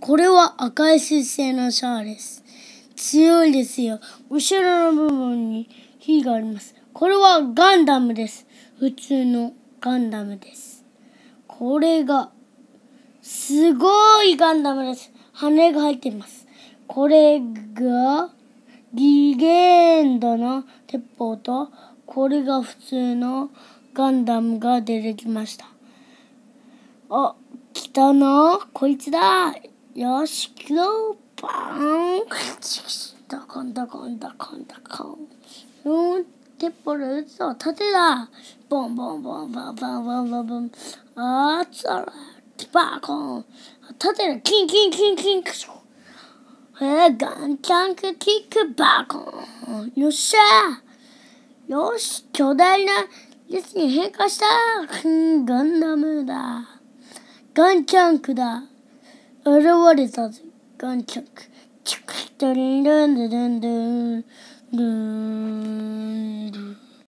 これは赤い出星のシャアです。強いですよ。後ろの部分に火があります。これはガンダムです。普通のガンダムです。これが、すごいガンダムです。羽が入っています。これが、ギゲンドの鉄砲と、これが普通のガンダムが出てきました。あ、来たな。こいつだ。よし、きょう、ばん。どこんどこんどこんどこん。うん、テッポル打つぞ、縦だ。ボンボンボンボンボンボンボンボン。あー、つら、バーコン。縦だ、キンキンキンキン。クえー、ガンチャンクキックバーコン。よっしゃよし、巨大な列に変化したガンダムだ。ガンチャンクだ。Other word is also gunchuck. Dun dun dun dun dun. dun.